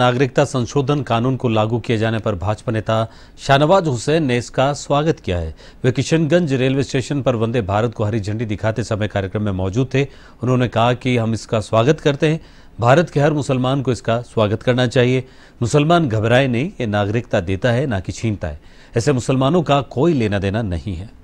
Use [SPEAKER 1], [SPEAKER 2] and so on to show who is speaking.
[SPEAKER 1] नागरिकता संशोधन कानून को लागू किए जाने पर भाजपा नेता शाहनवाज हुसैन ने इसका स्वागत किया है वे किशनगंज रेलवे स्टेशन पर वंदे भारत को हरी झंडी दिखाते समय कार्यक्रम में मौजूद थे उन्होंने कहा कि हम इसका स्वागत करते हैं भारत के हर मुसलमान को इसका स्वागत करना चाहिए मुसलमान घबराए नहीं ये नागरिकता देता है ना कि छीनता है ऐसे मुसलमानों का कोई लेना देना नहीं है